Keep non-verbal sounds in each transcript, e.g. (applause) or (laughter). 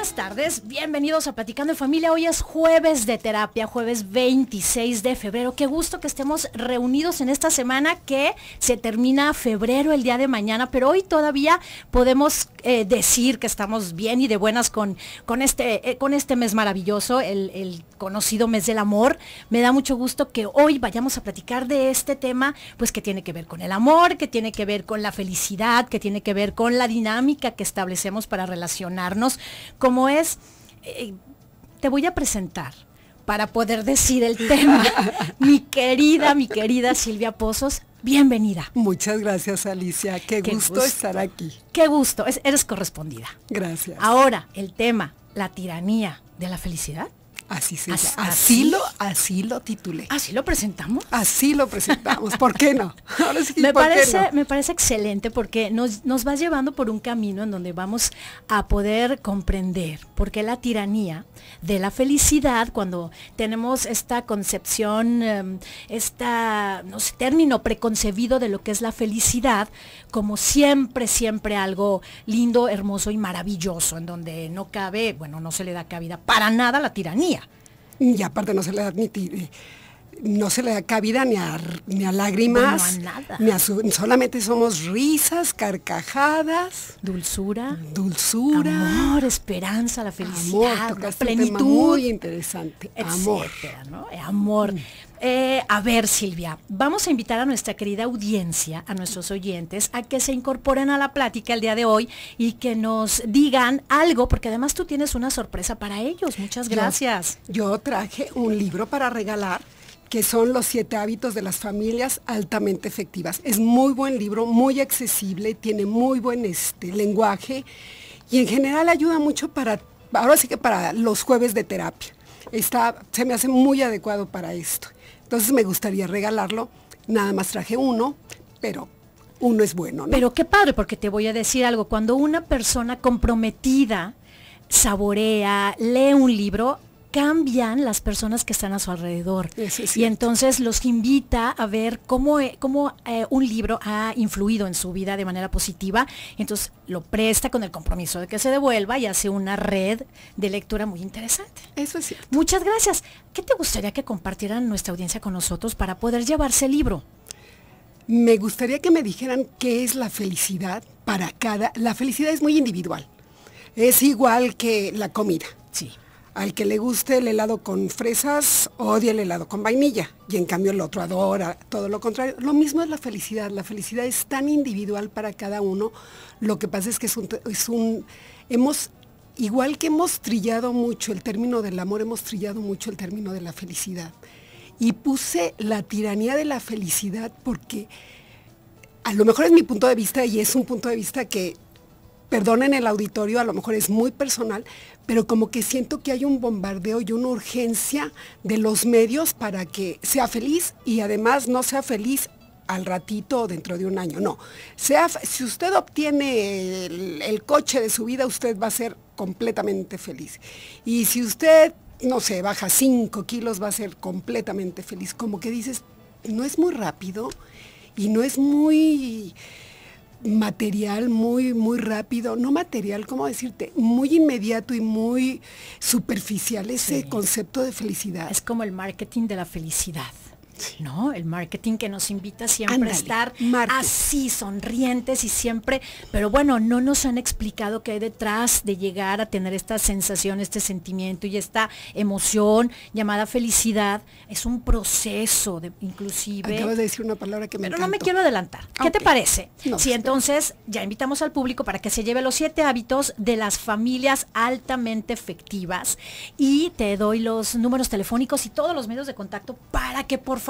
buenas tardes, bienvenidos a Platicando en Familia. Hoy es jueves de terapia, jueves 26 de febrero. Qué gusto que estemos reunidos en esta semana que se termina febrero el día de mañana, pero hoy todavía podemos eh, decir que estamos bien y de buenas con, con, este, eh, con este mes maravilloso, el, el, conocido mes del amor. Me da mucho gusto que hoy vayamos a platicar de este tema, pues que tiene que ver con el amor, que tiene que ver con la felicidad, que tiene que ver con la dinámica que establecemos para relacionarnos con como es, eh, te voy a presentar para poder decir el tema. (laughs) mi querida, mi querida Silvia Pozos, bienvenida. Muchas gracias Alicia, qué, gusto, estar aquí. Qué gusto, eres correspondida. Gracias. Ahora, el tema, la tiranía de la felicidad. Así se Así, lo, así lo titulé. ¿Así lo presentamos? Así lo presentamos. ¿Por qué no? (laughs) me, parece, me parece excelente porque nos, nos vas llevando por un camino en donde vamos a poder comprender por qué la tiranía de la felicidad, cuando tenemos esta concepción, este término preconcebido de lo que es la felicidad, como siempre, siempre algo lindo, hermoso y maravilloso, en donde no cabe, bueno, no se le da cabida para nada la tiranía y aparte no se le da eh, no se le da cabida ni a, ni a lágrimas, a nada. solamente somos risas, carcajadas, dulzura, dulzura, amor, esperanza, la felicidad, amor, la plenitud, muy interesante, amor, ¿no? Eh, amor. Mm. Eh, a ver, Silvia, vamos a invitar a nuestra querida audiencia, a nuestros oyentes, a que se incorporen a la plática el día de hoy y que nos digan algo, porque además tú tienes una sorpresa para ellos. Muchas gracias. yo, traje un libro para regalar que son los siete hábitos de las familias altamente efectivas. Es muy buen libro, muy accesible, tiene muy buen este, lenguaje y en general ayuda mucho para, ahora sí que para los jueves de terapia. Está, se me hace muy adecuado para esto. Entonces me gustaría regalarlo. Nada más traje uno, pero uno es bueno. Pero qué padre, porque te voy a decir algo. Cuando una persona comprometida saborea, lee un libro, cambian las personas que están a su alrededor. y entonces los invita a ver cómo, eh, eh, un libro ha influido en su vida de manera positiva. Entonces lo presta con el compromiso de que se devuelva y hace una red de lectura muy interesante. Eso es cierto. Muchas gracias. ¿Qué te gustaría que compartieran nuestra audiencia con nosotros para poder llevarse el libro? Me gustaría que me dijeran qué es la felicidad para cada... La felicidad es muy individual. Es igual que la comida. Sí al que le guste el helado con fresas, odia el helado con vainilla. Y en cambio el otro adora, todo lo contrario. Lo mismo es la felicidad. La felicidad es tan individual para cada uno. Lo que pasa es que es un... hemos, igual que hemos trillado mucho el término del amor, hemos trillado mucho el término de la felicidad. Y puse la tiranía de la felicidad porque a lo mejor es mi punto de vista y es un punto de vista que perdonen el auditorio, a lo mejor es muy personal, pero como que siento que hay un bombardeo y una urgencia de los medios para que sea feliz y además no sea feliz al ratito o dentro de un año, no. Sea, si usted obtiene el, coche de su vida, usted va a ser completamente feliz. Y si usted, no sé, baja 5 kilos, va a ser completamente feliz. Como que dices, no es muy rápido y no es muy material muy, muy rápido, no material, ¿cómo decirte? Muy inmediato y muy superficial ese concepto de felicidad. Es como el marketing de la felicidad. ¿No? El marketing que nos invita siempre a estar así, sonrientes y siempre, pero bueno, no nos han explicado qué hay detrás de llegar a tener esta sensación, este sentimiento y esta emoción llamada felicidad. Es un proceso, de, inclusive. Acabas de decir una palabra que me Pero no me quiero adelantar. ¿Qué te parece? si sí, entonces ya invitamos al público para que se lleve los siete hábitos de las familias altamente efectivas y te doy los números telefónicos y todos los medios de contacto para que por favor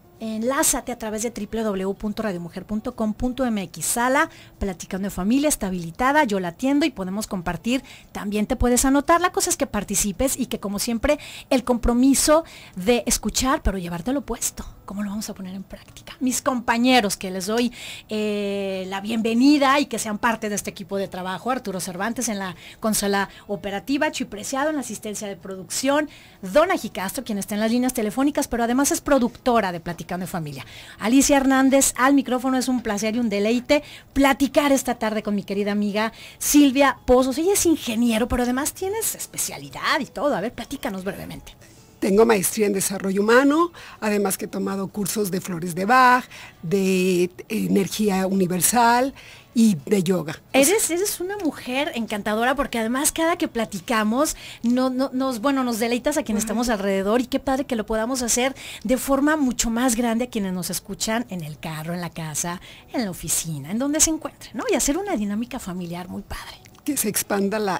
enlázate a través de www.radiomujer.com.mx. Sala Platicando de Familia está habilitada, yo la atiendo y podemos compartir. También te puedes anotar. La cosa es que participes y que como siempre el compromiso de escuchar, pero llevártelo puesto. ¿Cómo lo vamos a poner en práctica? Mis compañeros que les doy eh, la bienvenida y que sean parte de este equipo de trabajo. Arturo Cervantes en la consola operativa, Chipreciado en la asistencia de producción, Dona Gicastro, quien está en las líneas telefónicas, pero además es productora de Platicando de familia. Alicia Hernández, al micrófono es un placer y un deleite platicar esta tarde con mi querida amiga Silvia Pozos. Ella es ingeniero, pero además tienes especialidad y todo. A ver, platícanos brevemente. Tengo maestría en desarrollo humano, además que he tomado cursos de flores de Bach, de energía universal, y de yoga. Eres, una mujer encantadora porque además cada que platicamos no, nos, bueno, nos deleitas a quienes estamos alrededor y qué padre que lo podamos hacer de forma mucho más grande a quienes nos escuchan en el carro, en la casa, en la oficina, en donde se encuentren, ¿no? Y hacer una dinámica familiar muy padre. Que se expanda la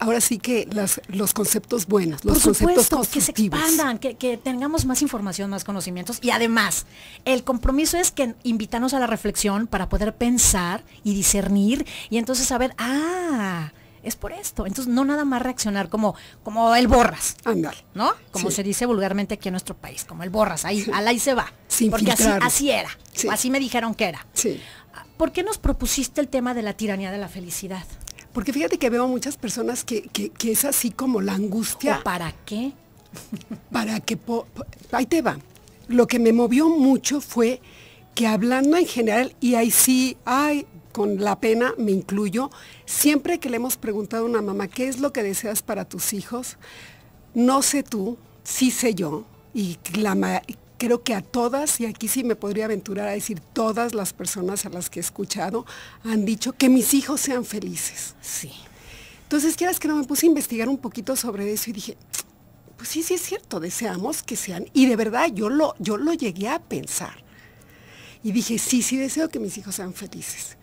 ahora sí que los conceptos buenos, los conceptos constructivos que se expandan, que, tengamos más información, más conocimientos. Y además, el compromiso es que invitarnos a la reflexión para poder pensar y discernir y entonces saber, ah, es por esto. Entonces, no nada más reaccionar como, como el borras. ¿No? Como se dice vulgarmente aquí en nuestro país, como el borras, ahí, al ahí se va. porque así, era. Así me dijeron que era. ¿Por qué nos propusiste el tema de la tiranía de la felicidad? Porque fíjate que veo muchas personas que, es así como la angustia. ¿Para qué? Para que... ahí te va. Lo que me movió mucho fue que hablando en general, y ahí sí, ay, con la pena me incluyo, siempre que le hemos preguntado a una mamá, ¿qué es lo que deseas para tus hijos? No sé tú, sí sé yo, y la, creo que a todas, y aquí sí me podría aventurar a decir todas las personas a las que he escuchado, han dicho que mis hijos sean felices. Sí. Entonces, quieras que no, me puse a investigar un poquito sobre eso y dije, pues sí, sí es cierto, deseamos que sean, y de verdad yo lo, yo lo llegué a pensar. Y dije, sí, sí deseo que mis hijos sean felices.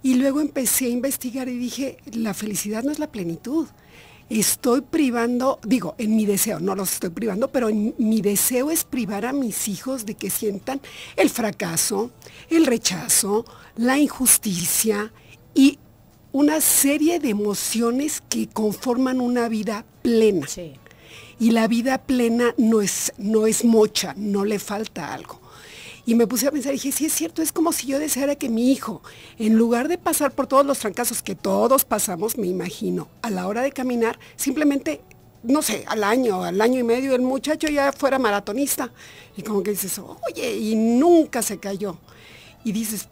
Y luego empecé a investigar y dije, la felicidad no es la plenitud, estoy privando, digo, en mi deseo, no los estoy privando, pero mi deseo es privar a mis hijos de que sientan el fracaso, el rechazo, la injusticia y una serie de emociones que conforman una vida plena. Y la vida plena no es mocha, no le falta algo. Y me puse a pensar, dije, sí es cierto, es como si yo deseara que mi hijo, en lugar de pasar por todos los fracasos que todos pasamos, me imagino, a la hora de caminar, simplemente no sé, al año, al año y medio, el muchacho ya fuera maratonista. Y como que dices, oye, y nunca se cayó. Y dices,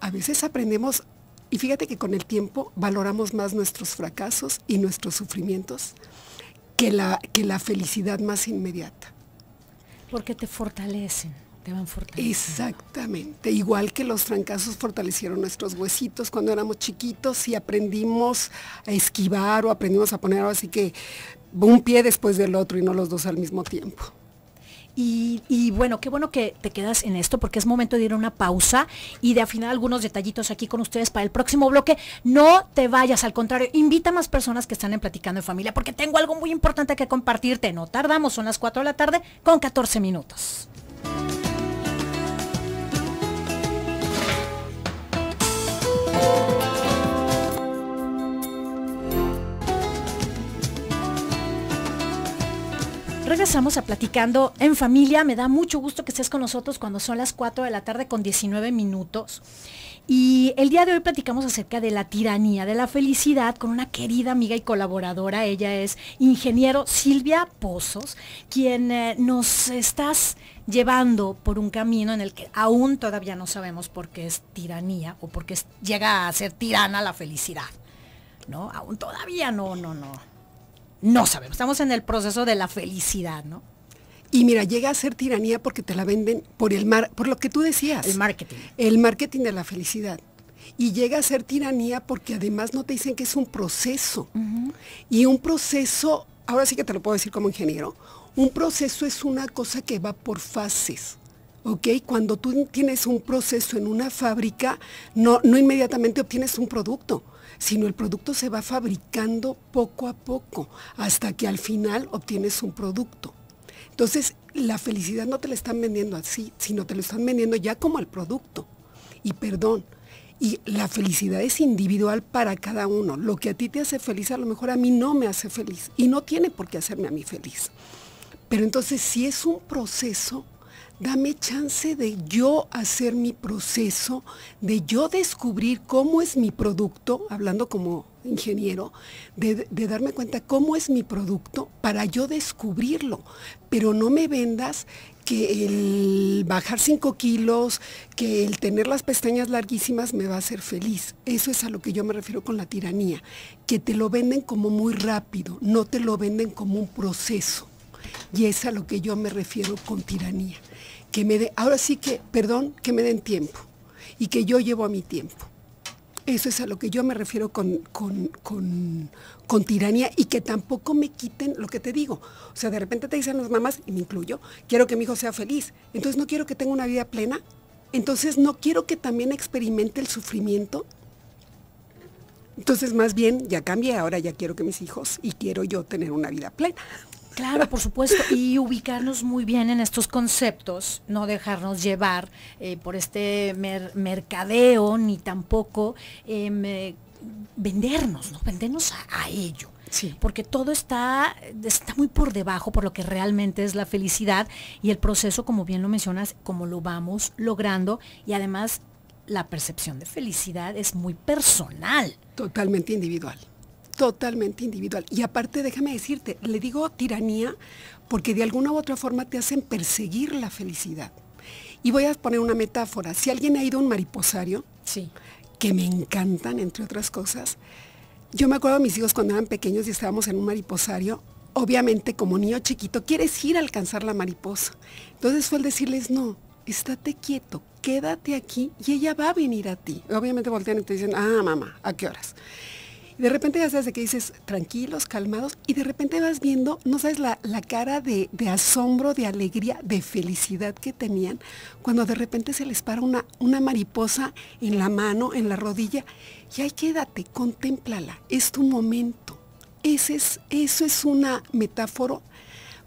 a veces aprendemos, y fíjate que con el tiempo valoramos más nuestros fracasos y nuestros sufrimientos que la, que la felicidad más inmediata. Porque te fortalecen. Te van fortaleciendo. Exactamente. Igual que los trancazos fortalecieron nuestros huesitos cuando éramos chiquitos y aprendimos a esquivar o aprendimos a poner así que un pie después del otro y no los dos al mismo tiempo. Y, bueno, qué bueno que te quedas en esto porque es momento de ir a una pausa y de afinar algunos detallitos aquí con ustedes para el próximo bloque. No te vayas, al contrario, invita a más personas que están en Platicando en Familia porque tengo algo muy importante que compartirte. No tardamos, son las 4 de la tarde con 14 minutos. Regresamos a platicando en familia. Me da mucho gusto que estés con nosotros cuando son las 4 de la tarde con 19 minutos. Y el día de hoy platicamos acerca de la tiranía, de la felicidad, con una querida amiga y colaboradora. Ella es ingeniero Silvia Pozos, quien eh, nos estás llevando por un camino en el que aún todavía no sabemos por qué es tiranía o por qué llega a ser tirana la felicidad. ¿No? Aún todavía no, no, no no sabemos, estamos en el proceso de la felicidad, ¿no? Y mira, llega a ser tiranía porque te la venden por el mar, por lo que tú decías. El marketing. El marketing de la felicidad. Y llega a ser tiranía porque además no te dicen que es un proceso. Y un proceso, ahora sí que te lo puedo decir como ingeniero, un proceso es una cosa que va por fases. ¿ok? Cuando tú tienes un proceso en una fábrica, no, no inmediatamente obtienes un producto sino el producto se va fabricando poco a poco hasta que al final obtienes un producto. Entonces, la felicidad no te la están vendiendo así, sino te lo están vendiendo ya como el producto. Y perdón, y la felicidad es individual para cada uno. Lo que a ti te hace feliz, a lo mejor a mí no me hace feliz y no tiene por qué hacerme a mí feliz. Pero entonces, si es un proceso dame chance de yo hacer mi proceso, de yo descubrir cómo es mi producto, hablando como ingeniero, de, darme cuenta cómo es mi producto para yo descubrirlo. Pero no me vendas que el bajar 5 kilos, que el tener las pestañas larguísimas me va a hacer feliz. Eso es a lo que yo me refiero con la tiranía, que te lo venden como muy rápido, no te lo venden como un proceso. Y es a lo que yo me refiero con tiranía que me de, ahora sí que, perdón, que me den tiempo y que yo llevo a mi tiempo. Eso es a lo que yo me refiero con, con, con, tiranía y que tampoco me quiten lo que te digo. O sea, de repente te dicen las mamás, y me incluyo, quiero que mi hijo sea feliz, entonces no quiero que tenga una vida plena, entonces no quiero que también experimente el sufrimiento. Entonces más bien ya cambié, ahora ya quiero que mis hijos y quiero yo tener una vida plena. Claro, por supuesto, y ubicarnos muy bien en estos conceptos, no dejarnos llevar eh, por este mercadeo, ni tampoco em, eh, vendernos, ¿no? Vendernos a, ello. Porque todo está, está muy por debajo por lo que realmente es la felicidad y el proceso, como bien lo mencionas, como lo vamos logrando y además la percepción de felicidad es muy personal. Totalmente individual totalmente individual. Y aparte, déjame decirte, le digo tiranía porque de alguna u otra forma te hacen perseguir la felicidad. Y voy a poner una metáfora. Si alguien ha ido a un mariposario, sí. que me encantan, entre otras cosas, yo me acuerdo de mis hijos cuando eran pequeños y estábamos en un mariposario, obviamente como niño chiquito, quieres ir a alcanzar la mariposa. Entonces fue el decirles, no, estate quieto, quédate aquí y ella va a venir a ti. Obviamente voltean y te dicen, ah, mamá, ¿a qué horas? de repente ya sabes de que dices tranquilos, calmados, y de repente vas viendo, no sabes la, cara de, asombro, de alegría, de felicidad que tenían, cuando de repente se les para una, una mariposa en la mano, en la rodilla, y ahí quédate, contémplala, es tu momento. Ese es, eso es una metáfora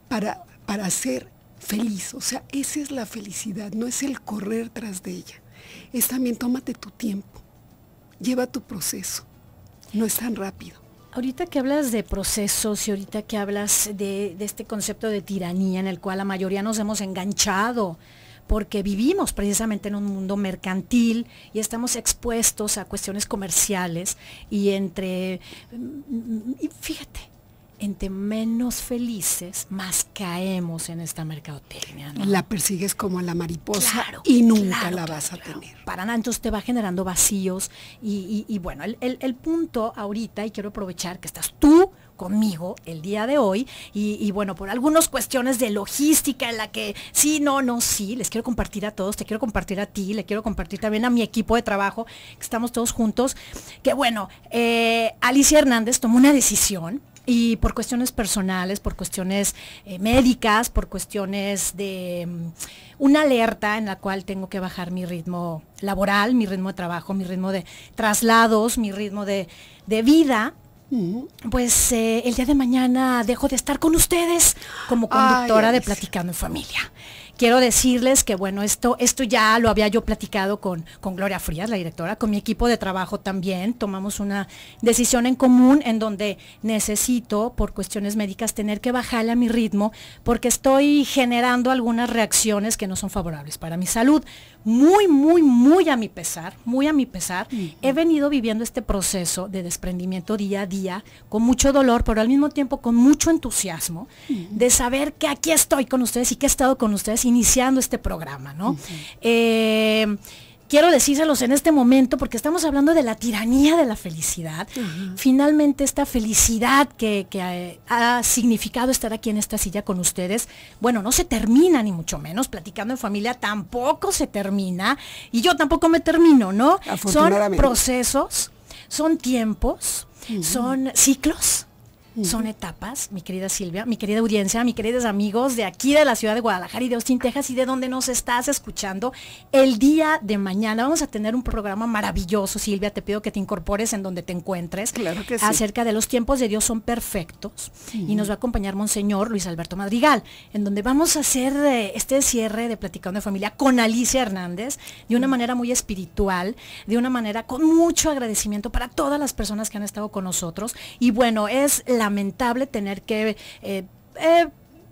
para, para ser feliz, o sea, esa es la felicidad, no es el correr tras de ella. Es también tómate tu tiempo, lleva tu proceso no es tan rápido. Ahorita que hablas de procesos y ahorita que hablas de, este concepto de tiranía en el cual la mayoría nos hemos enganchado, porque vivimos precisamente en un mundo mercantil y estamos expuestos a cuestiones comerciales y entre, mm, mm, mm, fíjate, entre menos felices, más caemos en esta mercadotecnia. La persigues como a la mariposa y nunca la vas a tener. Para nada, entonces te va generando vacíos y, bueno, el, punto ahorita, y quiero aprovechar que estás tú conmigo el día de hoy y, bueno, por algunas cuestiones de logística en la que sí, no, no, sí, les quiero compartir a todos, te quiero compartir a ti, le quiero compartir también a mi equipo de trabajo, que estamos todos juntos, que bueno, eh, Alicia Hernández tomó una decisión y por cuestiones personales, por cuestiones eh, médicas, por cuestiones de mm, una alerta en la cual tengo que bajar mi ritmo laboral, mi ritmo de trabajo, mi ritmo de traslados, mi ritmo de, vida. Pues eh, el día de mañana dejo de estar con ustedes como conductora de Platicando en Familia quiero decirles que, bueno, esto, esto ya lo había yo platicado con, con Gloria Frías, la directora, con mi equipo de trabajo también. Tomamos una decisión en común en donde necesito, por cuestiones médicas, tener que bajarle a mi ritmo porque estoy generando algunas reacciones que no son favorables para mi salud muy, muy, muy a mi pesar, muy a mi pesar, he venido viviendo este proceso de desprendimiento día a día, con mucho dolor, pero al mismo tiempo con mucho entusiasmo, de saber que aquí estoy con ustedes y que he estado con ustedes iniciando este programa, ¿no? quiero decírselos en este momento porque estamos hablando de la tiranía de la felicidad. Finalmente esta felicidad que, eh, ha, significado estar aquí en esta silla con ustedes, bueno, no se termina ni mucho menos, platicando en familia tampoco se termina y yo tampoco me termino, ¿no? Son procesos, son tiempos, son ciclos son etapas, mi querida Silvia, mi querida audiencia, mis queridos amigos de aquí de la ciudad de Guadalajara y de Austin, Texas y de donde nos estás escuchando. El día de mañana vamos a tener un programa maravilloso, Silvia. Te pido que te incorpores en donde te encuentres. Claro que sí. Acerca de los tiempos de Dios son perfectos. Y nos va a acompañar Monseñor Luis Alberto Madrigal, en donde vamos a hacer eh, este cierre de Platicando de Familia con Alicia Hernández de una manera muy espiritual, de una manera con mucho agradecimiento para todas las personas que han estado con nosotros. Y bueno, es eh, lamentable tener que... Eh, eh,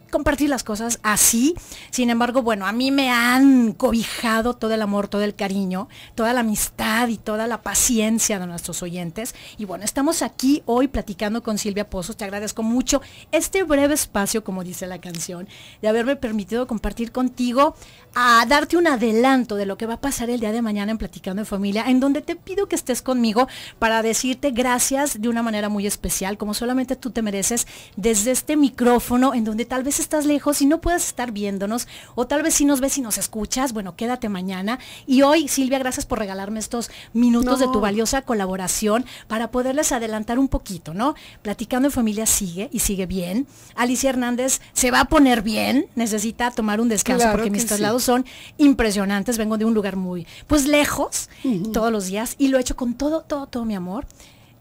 compartir las cosas así. Sin embargo, bueno, a mí me han cobijado todo el amor, todo el cariño, toda la amistad y toda la paciencia de nuestros oyentes. Y bueno, estamos aquí hoy platicando con Silvia Pozos. Te agradezco mucho este breve espacio, como dice la canción, de haberme permitido compartir contigo a darte un adelanto de lo que va a pasar el día de mañana en Platicando en Familia, en donde te pido que estés conmigo para decirte gracias de una manera muy especial, como solamente tú te mereces, desde este micrófono, en donde tal vez estás lejos y no puedas estar viéndonos, o tal vez si nos ves y nos escuchas, bueno, quédate mañana. Y hoy, Silvia, gracias por regalarme estos minutos de tu valiosa colaboración para poderles adelantar un poquito, ¿no? Platicando en Familia sigue y sigue bien. Alicia Hernández se va a poner bien, necesita tomar un descanso porque mis son impresionantes. Vengo de un lugar muy, pues lejos, todos los días, y lo he hecho con todo, todo, todo mi amor.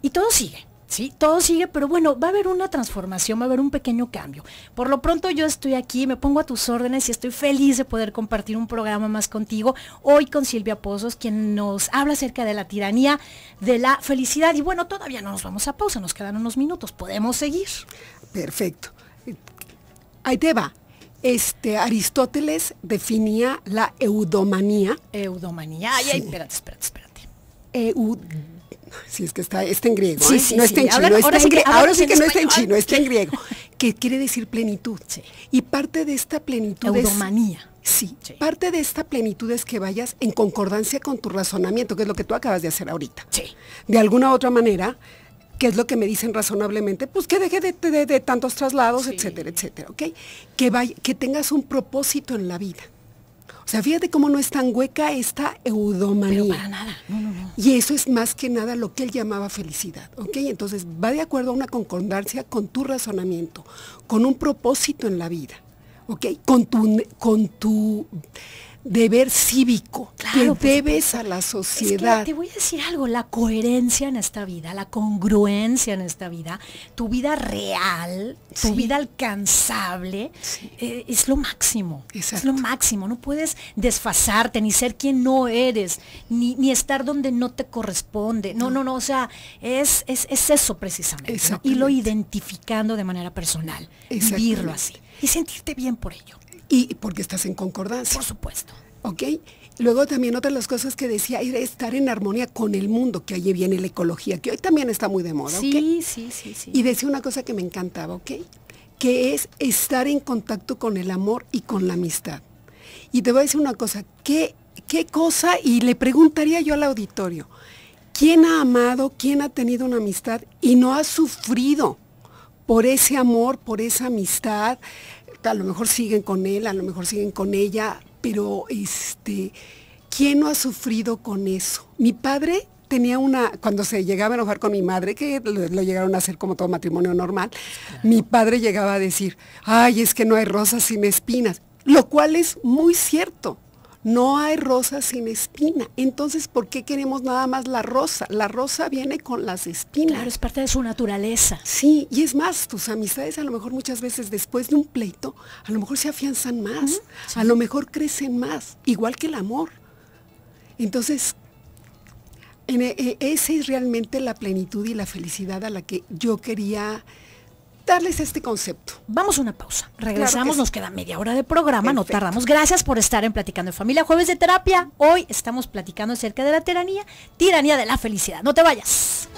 Y todo sigue. Sí, todo sigue, pero bueno, va a haber una transformación, va a haber un pequeño cambio. Por lo pronto yo estoy aquí, me pongo a tus órdenes y estoy feliz de poder compartir un programa más contigo, hoy con Silvia Pozos, quien nos habla acerca de la tiranía, de la felicidad. Y bueno, todavía no nos vamos a pausa, nos quedan unos minutos, podemos seguir. Perfecto. Ahí te va este, Aristóteles definía la eudomanía. Eudomanía. Ay, espérate, sí, es que está, en griego. Sí, ¿eh? no está en chino. Ahora, sí que, no está en chino, está en griego. que quiere decir plenitud. Y parte de esta plenitud Eudomanía. Sí, parte de esta plenitud es que vayas en concordancia con tu razonamiento, que es lo que tú acabas de hacer ahorita. De alguna u otra manera, ¿Qué es lo que me dicen razonablemente, pues que deje de, tantos traslados, etcétera, etcétera, ¿ok? Que, vaya, que tengas un propósito en la vida. O sea, fíjate cómo no es tan hueca esta eudomanía. Pero para nada. No, no, no. Y eso es más que nada lo que él llamaba felicidad, ¿ok? Entonces va de acuerdo a una concordancia con tu razonamiento, con un propósito en la vida, ¿ok? Con tu, con tu deber cívico que debes a la sociedad. te voy a decir algo, la coherencia en esta vida, la congruencia en esta vida, tu vida real, tu vida alcanzable, eh, es lo máximo. Es lo máximo. No puedes desfasarte, ni ser quien no eres, ni, estar donde no te corresponde. No, no, no. O sea, es, es, eso precisamente. Y lo identificando de manera personal. Vivirlo así. Y sentirte bien por ello. Y porque estás en concordancia. Por supuesto. ¿Ok? Luego también otra de las cosas que decía era estar en armonía con el mundo, que allí viene la ecología, que hoy también está muy de moda. Sí, sí, sí, sí. Y decía una cosa que me encantaba, ¿ok? Que es estar en contacto con el amor y con la amistad. Y te voy a decir una cosa, ¿qué, qué cosa? Y le preguntaría yo al auditorio, ¿quién ha amado, quién ha tenido una amistad y no ha sufrido por ese amor, por esa amistad? a lo mejor siguen con él, a lo mejor siguen con ella, pero este, ¿quién no ha sufrido con eso? Mi padre tenía una, cuando se llegaba a enojar con mi madre, que lo, llegaron a hacer como todo matrimonio normal, mi padre llegaba a decir, ay, es que no hay rosas sin espinas, lo cual es muy cierto. No hay rosa sin espina. Entonces, ¿por qué queremos nada más la rosa? La rosa viene con las espinas. Claro, es parte de su naturaleza. Sí, y es más, tus amistades a lo mejor muchas veces después de un pleito, a lo mejor se afianzan más, a lo mejor crecen más, igual que el amor. Entonces, e, e, esa es realmente la plenitud y la felicidad a la que yo quería darles este concepto. Vamos a una pausa. Regresamos, nos queda media hora de programa, no tardamos. Gracias por estar en Platicando en Familia, jueves de terapia. Hoy estamos platicando acerca de la tiranía, tiranía de la felicidad. No te vayas.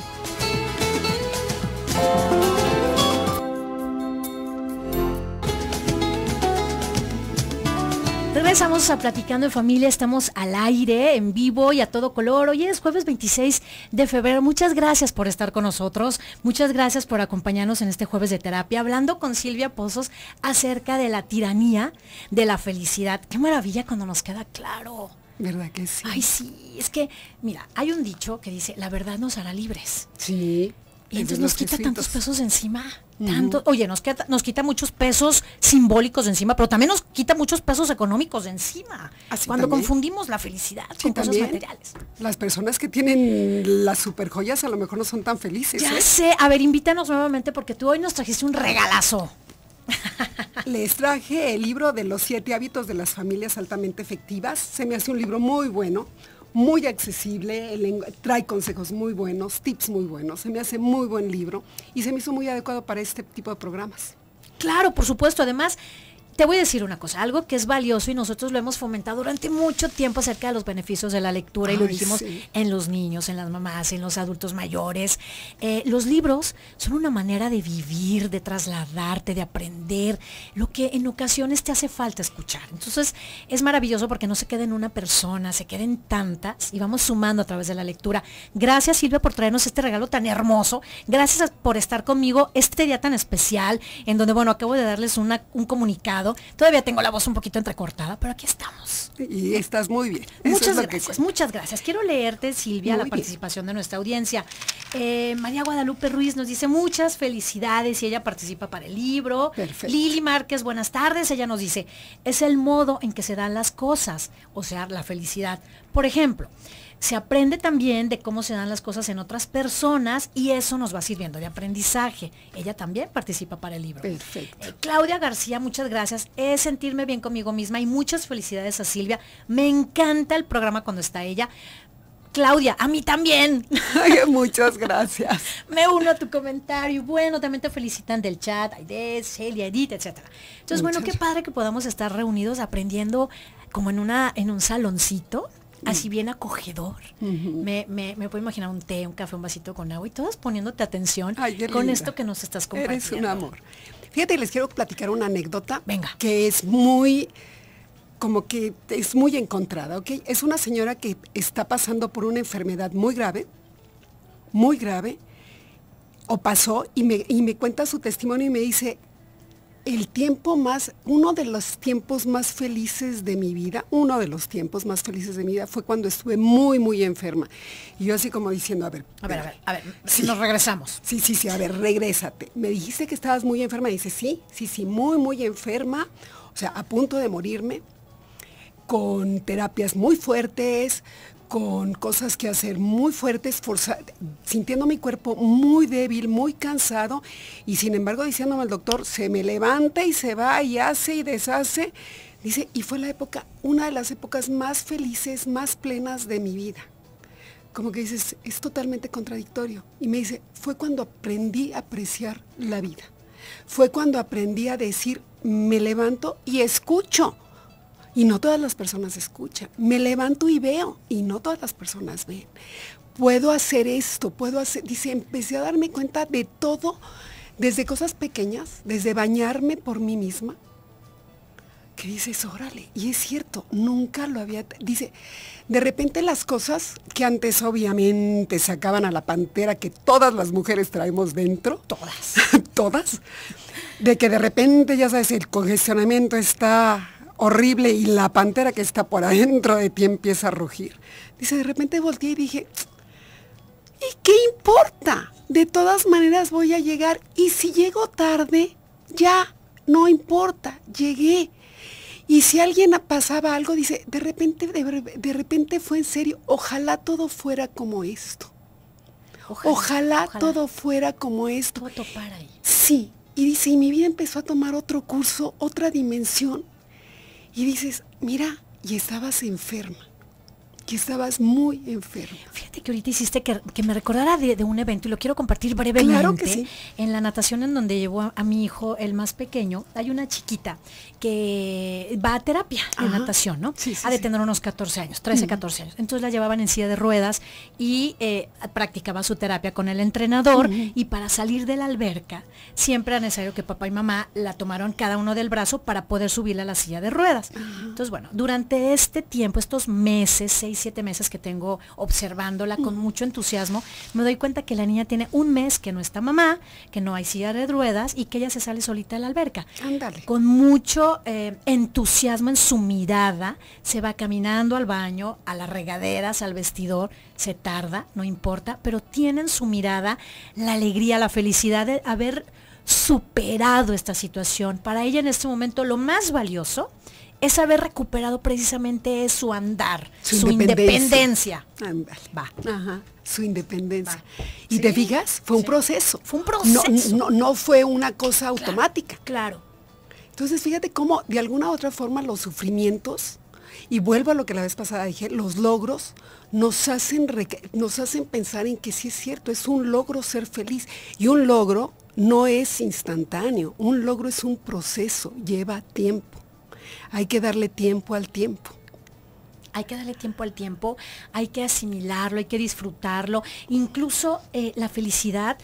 Regresamos a Platicando en Familia, estamos al aire, en vivo y a todo color. Hoy es jueves 26 de febrero. Muchas gracias por estar con nosotros. Muchas gracias por acompañarnos en este jueves de terapia, hablando con Silvia Pozos acerca de la tiranía de la felicidad. Qué maravilla cuando nos queda claro. ¿Verdad que sí? Ay, sí, es que, mira, hay un dicho que dice, la verdad nos hará libres. Sí. Y entonces nos quita tantos pesos encima. Oye, nos quita, nos quita muchos pesos simbólicos encima, pero también nos quita muchos pesos económicos de encima. Ah, cuando confundimos la felicidad con cosas materiales. Las personas que tienen las super joyas a lo mejor no son tan felices. Ya ¿eh? sé. A ver, invítanos nuevamente porque tú hoy nos trajiste un regalazo. (laughs) Les traje el libro de los siete hábitos de las familias altamente efectivas. Se me hace un libro muy bueno muy accesible, trae consejos muy buenos, tips muy buenos, se me hace muy buen libro y se me hizo muy adecuado para este tipo de programas. Claro, por supuesto, además te voy a decir una cosa, algo que es valioso y nosotros lo hemos fomentado durante mucho tiempo acerca de los beneficios de la lectura y lo dijimos en los niños, en las mamás, en los adultos mayores. Eh, los libros son una manera de vivir, de trasladarte, de aprender, lo que en ocasiones te hace falta escuchar. Entonces es maravilloso porque no se queda en una persona, se queden tantas y vamos sumando a través de la lectura. Gracias Silvia por traernos este regalo tan hermoso. Gracias por estar conmigo este día tan especial en donde, bueno, acabo de darles un comunicado Todavía tengo la voz un poquito entrecortada, pero aquí estamos. Y estás muy bien. Muchas gracias, muchas gracias. Quiero leerte, Silvia, la participación de nuestra audiencia. Eh, María Guadalupe Ruiz nos dice muchas felicidades y ella participa para el libro. Perfecto. Lili Márquez, buenas tardes. Ella nos dice, es el modo en que se dan las cosas, o sea, la felicidad. Por ejemplo, se aprende también de cómo se dan las cosas en otras personas y eso nos va sirviendo de aprendizaje. Ella también participa para el libro. Perfecto. Eh, Claudia García, muchas gracias. Es sentirme bien conmigo misma y muchas felicidades a Silvia. Me encanta el programa cuando está ella. Claudia, a mí también. muchas gracias. Me uno a tu comentario. Bueno, también te felicitan del chat, Aide, Celia, Edith, etc. Entonces, bueno, qué padre que podamos estar reunidos aprendiendo como en, una, en un saloncito así bien acogedor. me, me, me, puedo imaginar un té, un café, un vasito con agua y todas poniéndote atención con esto que nos estás compartiendo. Eres un amor. Fíjate, les quiero platicar una anécdota Venga. que es muy, como que es muy encontrada, ¿ok? Es una señora que está pasando por una enfermedad muy grave, muy grave, o pasó y me, y me cuenta su testimonio y me dice, el tiempo más, uno de los tiempos más felices de mi vida, uno de los tiempos más felices de mi vida fue cuando estuve muy, muy enferma. Y yo así como diciendo, a ver, a ver, a ver, a ver, nos regresamos. Sí, sí, sí, a ver, regrésate. Me dijiste que estabas muy enferma. dice, sí, sí, sí, muy, muy enferma, o sea, a punto de morirme, con terapias muy fuertes, con cosas que hacer muy fuertes, sintiendo mi cuerpo muy débil, muy cansado y sin embargo diciéndome al doctor, se me levanta y se va y hace y deshace. Dice, y fue la época, una de las épocas más felices, más plenas de mi vida. Como que dices, es totalmente contradictorio. Y me dice, fue cuando aprendí a apreciar la vida. Fue cuando aprendí a decir, me levanto y escucho y no todas las personas escuchan. Me levanto y veo y no todas las personas ven. Puedo hacer esto, puedo hacer, dice, empecé a darme cuenta de todo, desde cosas pequeñas, desde bañarme por mí misma, que dices, órale, y es cierto, nunca lo había, dice, de repente las cosas que antes obviamente sacaban a la pantera que todas las mujeres traemos dentro, todas, (laughs) todas, de que de repente, ya sabes, el congestionamiento está horrible y la pantera que está por adentro de ti empieza a rugir. Dice, de repente volteé y dije, ¿y qué importa? De todas maneras voy a llegar y si llego tarde, ya, no importa, llegué. Y si alguien pasaba algo, dice, de repente, de, repente fue en serio, ojalá todo fuera como esto. Ojalá, todo fuera como esto. ahí. Sí, y dice, y mi vida empezó a tomar otro curso, otra dimensión, y dices, mira, y estabas enferma que estabas muy enfermo. Fíjate que ahorita hiciste que, me recordara de, un evento y lo quiero compartir brevemente. Claro que sí. En la natación en donde llevo a, mi hijo, el más pequeño, hay una chiquita que va a terapia en natación, ¿no? Sí, ha de tener unos 14 años, 13, 14 mm. años. Entonces la llevaban en silla de ruedas y eh, practicaba su terapia con el entrenador y para salir de la alberca siempre era necesario que papá y mamá la tomaron cada uno del brazo para poder subirla a la silla de ruedas. Entonces, bueno, durante este tiempo, estos meses, seis siete meses que tengo observándola con mucho entusiasmo, me doy cuenta que la niña tiene un mes que no está mamá, que no hay silla de ruedas y que ella se sale solita de la alberca. Ándale. Con mucho eh, entusiasmo en su mirada, se va caminando al baño, a las regaderas, al vestidor, se tarda, no importa, pero tiene en su mirada la alegría, la felicidad de haber superado esta situación. Para ella en este momento lo más valioso es haber recuperado precisamente su andar, su, independencia. Va. su independencia. ¿Y de te Fue un proceso. Fue un proceso. No, fue una cosa automática. Claro. Entonces fíjate cómo de alguna u otra forma los sufrimientos, y vuelvo a lo que la vez pasada dije, los logros nos hacen, nos hacen pensar en que sí es cierto, es un logro ser feliz. Y un logro no es instantáneo, un logro es un proceso, lleva tiempo hay que darle tiempo al tiempo. Hay que darle tiempo al tiempo, hay que asimilarlo, hay que disfrutarlo. Incluso eh, la felicidad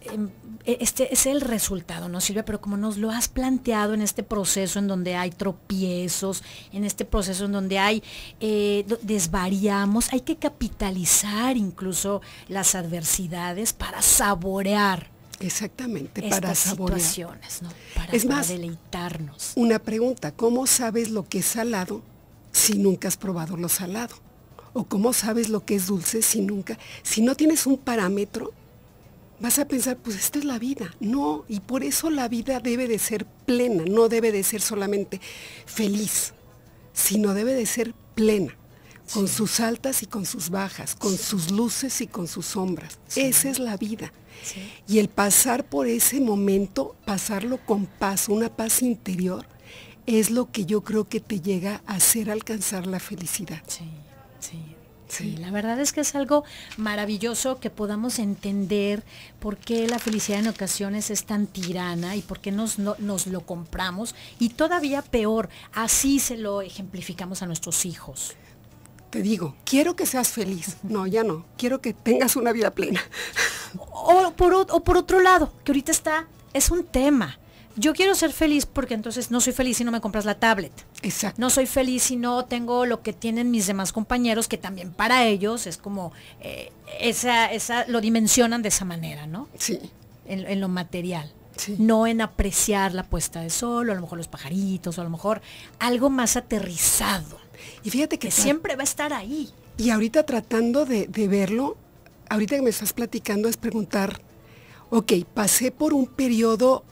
em, e, este es el resultado, ¿no, Silvia? Pero como nos lo has planteado en este proceso en donde hay tropiezos, en este proceso en donde hay eh, desvariamos, hay que capitalizar incluso las adversidades para saborear Exactamente, para saborear. Para, es más, deleitarnos. Una pregunta, ¿cómo sabes lo que es salado si nunca has probado lo salado? ¿O cómo sabes lo que es dulce si nunca, si no tienes un parámetro, vas a pensar, pues esta es la vida. No, y por eso la vida debe de ser plena, no debe de ser solamente feliz, sino debe de ser plena, con sus altas y con sus bajas, con sus luces y con sus sombras. Esa es la vida. Y el pasar por ese momento, pasarlo con paz, una paz interior, es lo que yo creo que te llega a hacer alcanzar la felicidad. Sí, sí. Sí, la verdad es que es algo maravilloso que podamos entender por qué la felicidad en ocasiones es tan tirana y por qué no, nos lo compramos y todavía peor, así se lo ejemplificamos a nuestros hijos. Te digo, quiero que seas feliz. No, ya no. Quiero que tengas una vida plena. O por, otro lado, que ahorita está, es un tema. Yo quiero ser feliz porque entonces no soy feliz si no me compras la tablet. Exacto. No soy feliz si no tengo lo que tienen mis demás compañeros, que también para ellos es como, eh, esa, esa, lo dimensionan de esa manera, ¿no? Sí. En, lo material. No en apreciar la puesta de sol, o a lo mejor los pajaritos, o a lo mejor algo más aterrizado. Y fíjate que, siempre va a estar ahí. Y ahorita tratando de verlo, ahorita que me estás platicando es preguntar, ok, pasé por un periodo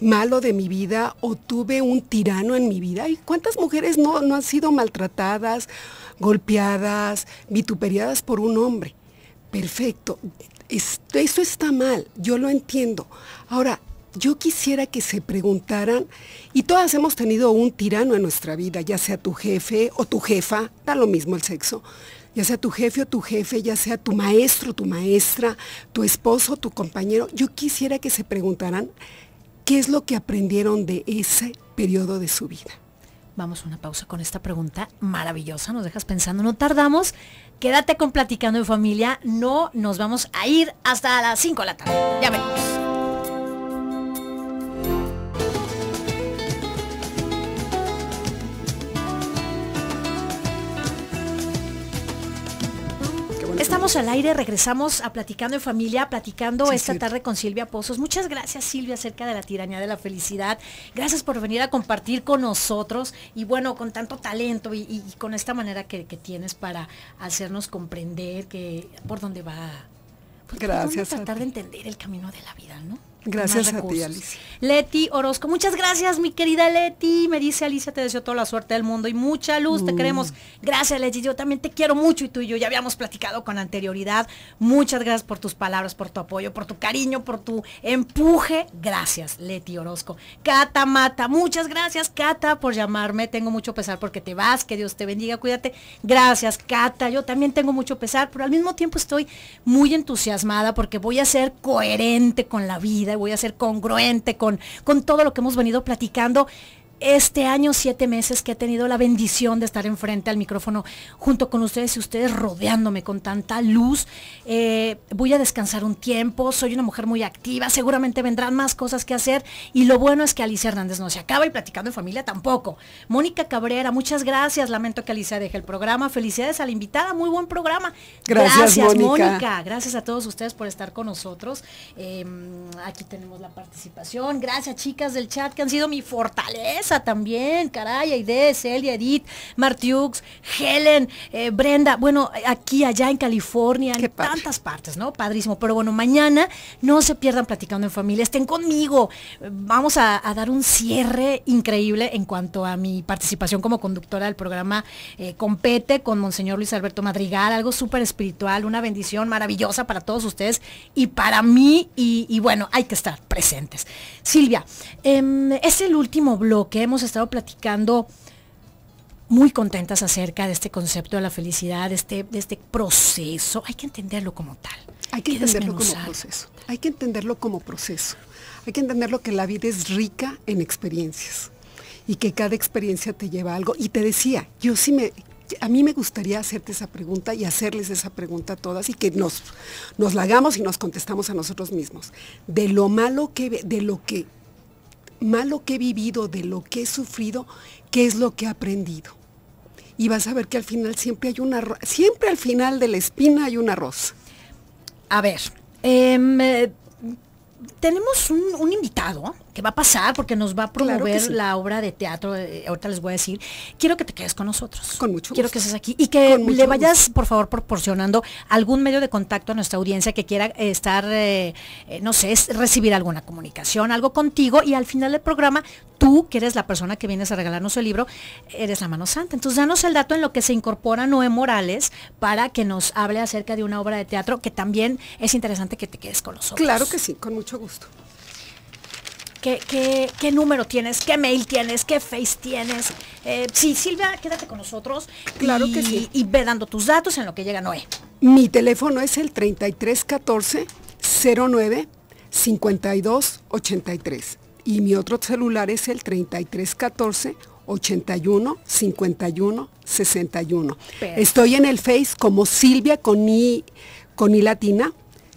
malo de mi vida o tuve un tirano en mi vida. ¿Y cuántas mujeres no, han sido maltratadas, golpeadas, vituperadas por un hombre? Perfecto, eso está mal, yo lo entiendo. Ahora, yo quisiera que se preguntaran, y todas hemos tenido un tirano en nuestra vida, ya sea tu jefe o tu jefa, da lo mismo el sexo, ya sea tu jefe o tu jefe, ya sea tu maestro, tu maestra, tu esposo, tu compañero, yo quisiera que se preguntaran qué es lo que aprendieron de ese periodo de su vida. Vamos a una pausa con esta pregunta maravillosa, nos dejas pensando, no tardamos, quédate con Platicando en Familia, no nos vamos a ir hasta las 5 de la tarde. Ya venimos. al aire, regresamos a Platicando en Familia, platicando esta tarde con Silvia Pozos. Muchas gracias Silvia acerca de la tiranía de la felicidad. Gracias por venir a compartir con nosotros y bueno, con tanto talento y, con esta manera que, tienes para hacernos comprender que por dónde va. Pues, tratar de entender el camino de la vida, ¿no? Gracias a ti, Alicia. Leti Orozco, muchas gracias, mi querida Leti. Me dice Alicia, te deseo toda la suerte del mundo y mucha luz, te mm. queremos. Gracias, Leti. Yo también te quiero mucho y tú y yo ya habíamos platicado con anterioridad. Muchas gracias por tus palabras, por tu apoyo, por tu cariño, por tu empuje. Gracias, Leti Orozco. Cata Mata, muchas gracias, Cata, por llamarme. Tengo mucho pesar porque te vas, que Dios te bendiga, cuídate. Gracias, Cata. Yo también tengo mucho pesar, pero al mismo tiempo estoy muy entusiasmada porque voy a ser coherente con la vida voy a ser congruente con, con todo lo que hemos venido platicando este año, siete meses que he tenido la bendición de estar enfrente al micrófono junto con ustedes y ustedes rodeándome con tanta luz. Eh, voy a descansar un tiempo, soy una mujer muy activa, seguramente vendrán más cosas que hacer y lo bueno es que Alicia Hernández no se acaba y platicando en familia tampoco. Mónica Cabrera, muchas gracias, lamento que Alicia deje el programa, felicidades a la invitada, muy buen programa. Gracias, Mónica. gracias a todos ustedes por estar con nosotros. Em, aquí tenemos la participación, gracias chicas del chat que han sido mi fortaleza también, caray, Aide, Celia, Edith, Martiux, Helen, eh, Brenda, bueno, aquí, allá en California, en tantas partes, ¿no? Padrísimo. Pero bueno, mañana no se pierdan platicando en familia, estén conmigo. Vamos a, dar un cierre increíble en cuanto a mi participación como conductora del programa eh, Compete con Monseñor Luis Alberto Madrigal, algo súper espiritual, una bendición maravillosa para todos ustedes y para mí. Y, bueno, hay que estar presentes. Silvia, em, es el último bloque hemos estado platicando muy contentas acerca de este concepto de la felicidad, de este, este proceso. Hay que entenderlo como tal. Hay que, entenderlo como proceso. Hay que entenderlo como proceso. Hay que entenderlo que la vida es rica en experiencias y que cada experiencia te lleva a algo. Y te decía, yo sí me, a mí me gustaría hacerte esa pregunta y hacerles esa pregunta a todas y que nos, nos la hagamos y nos contestamos a nosotros mismos. De lo malo que, de lo que malo que he vivido, de lo que he sufrido, qué es lo que he aprendido. Y vas a ver que al final siempre hay una, siempre al final de la espina hay un arroz. A ver, em, eh, tenemos un, un invitado va a pasar porque nos va a promover la obra de teatro, eh, ahorita les voy a decir, quiero que te quedes con nosotros. Con mucho gusto. Quiero que estés aquí y que le vayas, por favor, proporcionando algún medio de contacto a nuestra audiencia que quiera eh, estar, eh, no sé, recibir alguna comunicación, algo contigo y al final del programa, tú que eres la persona que vienes a regalarnos el libro, eres la mano santa. Entonces danos el dato en lo que se incorpora Noé Morales para que nos hable acerca de una obra de teatro que también es interesante que te quedes con nosotros. Claro que sí, con mucho gusto qué, número tienes, qué mail tienes, qué face tienes. Eh, sí, Silvia, quédate con nosotros. Claro que sí. Y ve dando tus datos en lo que llega Noé. Mi teléfono es el 3314 09 5283 y mi otro celular es el 3314 81 51 61. Estoy en el Face como Silvia con I, con I latina,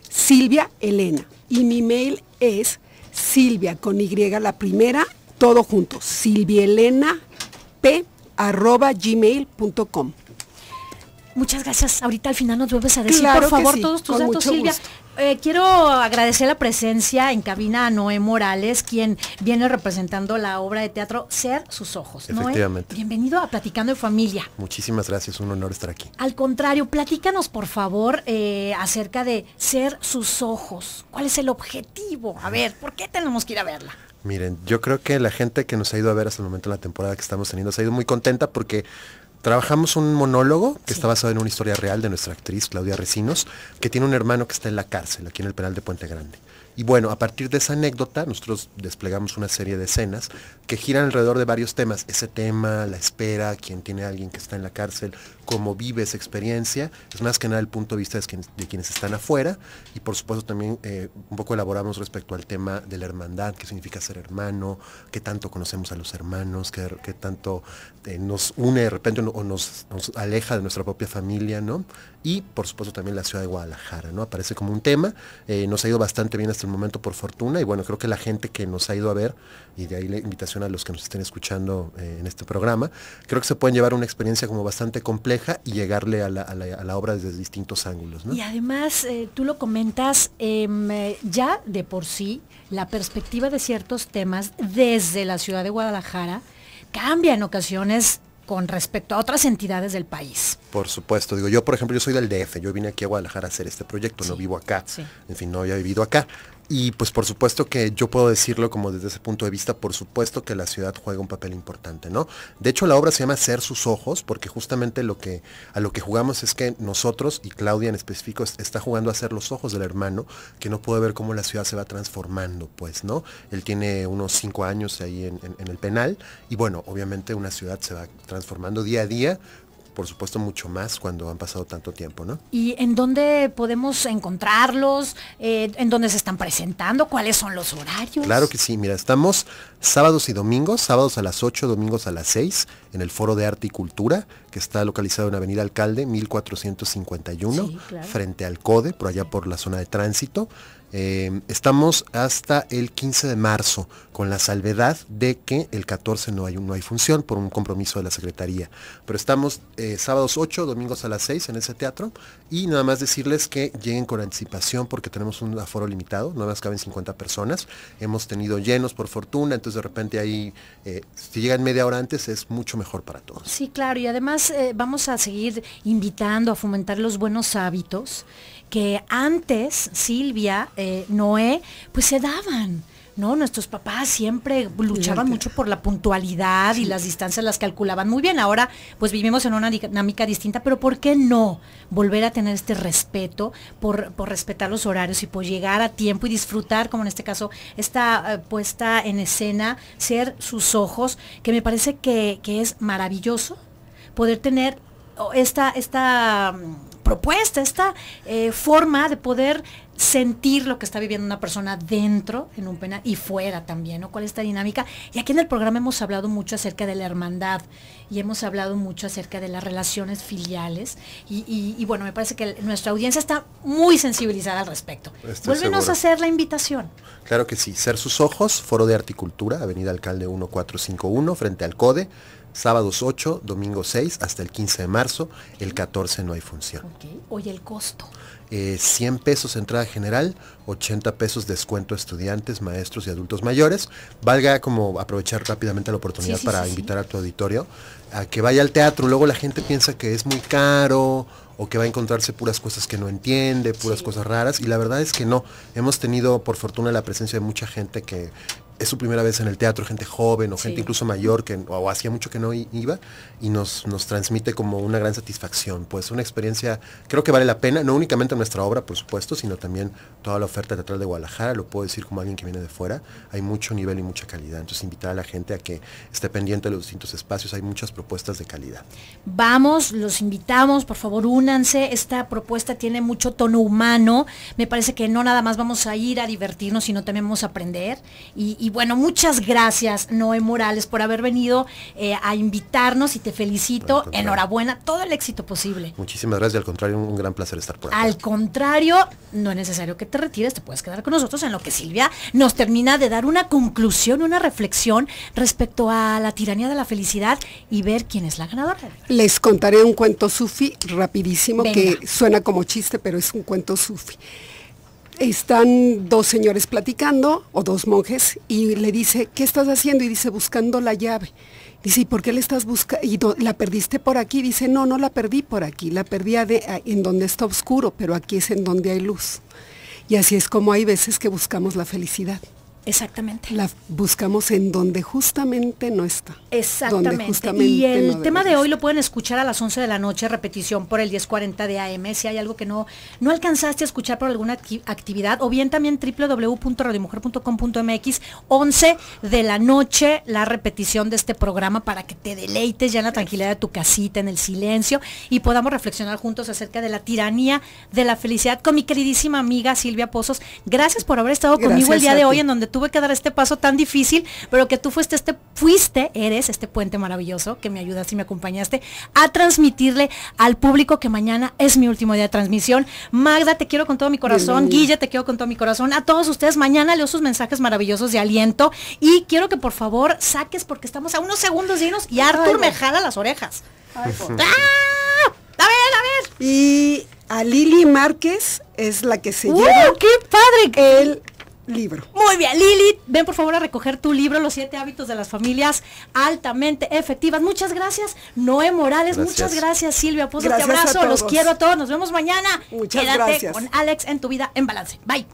Silvia Elena. Y mi mail es Silvia con Y la primera, todo junto, p Muchas gracias. Ahorita al final nos vuelves a decir, por favor, todos tus datos, Silvia. Eh, quiero agradecer la presencia en cabina a Noé Morales, quien viene representando la obra de teatro Ser sus ojos. Efectivamente. bienvenido a Platicando en Familia. Muchísimas gracias, un honor estar aquí. Al contrario, platícanos por favor eh, acerca de Ser sus ojos. ¿Cuál es el objetivo? A ver, ¿por qué tenemos que ir a verla? Miren, yo creo que la gente que nos ha ido a ver hasta el momento en la temporada que estamos teniendo se ha ido muy contenta porque Trabajamos un monólogo que está basado en una historia real de nuestra actriz Claudia Recinos, que tiene un hermano que está en la cárcel, aquí en el penal de Puente Grande. Y bueno, a partir de esa anécdota, nosotros desplegamos una serie de escenas que giran alrededor de varios temas. Ese tema, la espera, quién tiene a alguien que está en la cárcel, cómo vive esa experiencia. Es más que nada el punto de vista de quienes, están afuera. Y por supuesto también eh, un poco elaboramos respecto al tema de la hermandad, qué significa ser hermano, qué tanto conocemos a los hermanos, qué, tanto eh, nos une de repente o nos, aleja de nuestra propia familia, ¿no? Y por supuesto también la ciudad de Guadalajara, ¿no? Aparece como un tema. Eh, nos ha ido bastante bien hasta el momento por fortuna y bueno, creo que la gente que nos ha ido a ver, y de ahí la invitación a los que nos estén escuchando eh, en este programa, creo que se pueden llevar una experiencia como bastante compleja y llegarle a la, obra desde distintos ángulos. Y además, eh, tú lo comentas, em, eh, ya de por sí, la perspectiva de ciertos temas desde la ciudad de Guadalajara, cambia en ocasiones con respecto a otras entidades del país. Por supuesto, digo, yo por ejemplo, yo soy del DF, yo vine aquí a Guadalajara a hacer este proyecto, no vivo acá, en fin, no había vivido acá, y pues por supuesto que yo puedo decirlo como desde ese punto de vista, por supuesto que la ciudad juega un papel importante, ¿no? De hecho la obra se llama Ser sus ojos, porque justamente lo que, a lo que jugamos es que nosotros, y Claudia en específico, está jugando a ser los ojos del hermano, que no puede ver cómo la ciudad se va transformando, pues, ¿no? Él tiene unos cinco años ahí en el penal, y bueno, obviamente una ciudad se va transformando día a día por supuesto, mucho más cuando han pasado tanto tiempo, ¿no? ¿Y en dónde podemos encontrarlos? Eh, ¿En dónde se están presentando? ¿Cuáles son los horarios? Claro que sí, mira, estamos sábados y domingos, sábados a las 8, domingos a las 6, en el Foro de Arte y Cultura, que está localizado en Avenida Alcalde, 1451, frente al CODE, por allá por la zona de tránsito. Em, estamos hasta el 15 de marzo, con la salvedad de que el 14 no hay, no hay función por un compromiso de la Secretaría. Pero estamos eh, sábados 8, domingos a las 6 en ese teatro. Y nada más decirles que lleguen con anticipación porque tenemos un aforo limitado, nada más caben 50 personas. Hemos tenido llenos por fortuna, entonces de repente ahí, eh, si llegan media hora antes, es mucho mejor para todos. Sí, claro, y además eh, vamos a seguir invitando a fomentar los buenos hábitos que antes, Silvia, eh, Noé, pues se daban. ¿no? Nuestros papás siempre luchaban mucho por la puntualidad y las distancias las calculaban muy bien. Ahora, pues vivimos en una dinámica distinta, pero ¿por qué no volver a tener este respeto por, respetar los horarios y por llegar a tiempo y disfrutar, como en este caso, esta eh, puesta en escena, ser sus ojos, que me parece que, que es maravilloso poder tener oh, esta, esta propuesta, esta eh, forma de poder sentir lo que está viviendo una persona dentro en un penal y fuera también, ¿no? ¿Cuál es esta dinámica? Y aquí en el programa hemos hablado mucho acerca de la hermandad y hemos hablado mucho acerca de las relaciones filiales y, bueno, me parece que nuestra audiencia está muy sensibilizada al respecto. Vuelvenos a hacer la invitación. Claro que sí, Ser Sus Ojos, Foro de Articultura, Avenida Alcalde 1451, frente al CODE. Sábados 8, domingo 6, hasta el 15 de marzo. El 14 no hay función. Okay. Oye, el costo. 100 eh, pesos entrada general, 80 pesos descuento a estudiantes, maestros y adultos mayores. Valga como aprovechar rápidamente la oportunidad para invitar a tu auditorio a que vaya al teatro. Luego la gente piensa que es muy caro o que va a encontrarse puras cosas que no entiende, puras cosas raras. Y la verdad es que no. Hemos tenido, por fortuna, la presencia de mucha gente que, es su primera vez en el teatro, gente joven o gente incluso mayor que o, hacía mucho que no iba y nos, nos transmite como una gran satisfacción, pues una experiencia creo que vale la pena, no únicamente nuestra obra por supuesto, sino también toda la oferta teatral de Guadalajara, lo puedo decir como alguien que viene de fuera, hay mucho nivel y mucha calidad, entonces invitar a la gente a que esté pendiente de los distintos espacios, hay muchas propuestas de calidad. Vamos, los invitamos, por favor únanse, esta propuesta tiene mucho tono humano, me parece que no nada más vamos a ir a divertirnos, sino también vamos a aprender y bueno, muchas gracias Noé Morales por haber venido eh, a invitarnos y te felicito. Enhorabuena, todo el éxito posible. Muchísimas gracias, al contrario, un gran placer estar por aquí. Al contrario, no es necesario que te retires, te puedes quedar con nosotros en lo que Silvia nos termina de dar una conclusión, una reflexión respecto a la tiranía de la felicidad y ver quién es la ganadora. Les contaré un cuento sufi rapidísimo que suena como chiste, pero es un cuento sufi están dos señores platicando, o dos monjes, y le dice, ¿qué estás haciendo? Y dice, buscando la llave. Dice, ¿y por qué le estás buscando? ¿Y la perdiste por aquí? Dice, no, no la perdí por aquí, la perdí en donde está oscuro, pero aquí es en donde hay luz. Y así es como hay veces que buscamos la felicidad. Exactamente. La buscamos en donde justamente no está. Exactamente. y el tema de hoy lo pueden escuchar a las 11 de la noche, repetición por el 1040 de AM, si hay algo que no, no alcanzaste a escuchar por alguna actividad, o bien también www.radiomujer.com.mx, 11 de la noche, la repetición de este programa para que te deleites ya en la tranquilidad de tu casita, en el silencio, y podamos reflexionar juntos acerca de la tiranía de la felicidad con mi queridísima amiga Silvia Pozos. Gracias por haber estado conmigo el día de hoy en donde tuve que dar este paso tan difícil, pero que tú fuiste este, fuiste, eres este puente maravilloso que me ayudaste y me acompañaste a transmitirle al público que mañana es mi último día de transmisión. Magda, te quiero con todo mi corazón. Guille, te quiero con todo mi corazón. A todos ustedes, mañana leo sus mensajes maravillosos de aliento y quiero que por favor saques porque estamos a unos segundos llenos y Arthur me jala las orejas. (laughs) ¡Ah! A ver, a ver. Y a Lili Márquez es la que se uh, ¡Qué padre! El libro. Muy bien, Lili, ven por favor a recoger tu libro, Los siete hábitos de las familias altamente efectivas. Muchas gracias, Noé Morales, muchas gracias, Silvia Pozo, abrazo, los quiero a todos, nos vemos mañana. Muchas Quédate gracias. con Alex en tu vida en balance. Bye.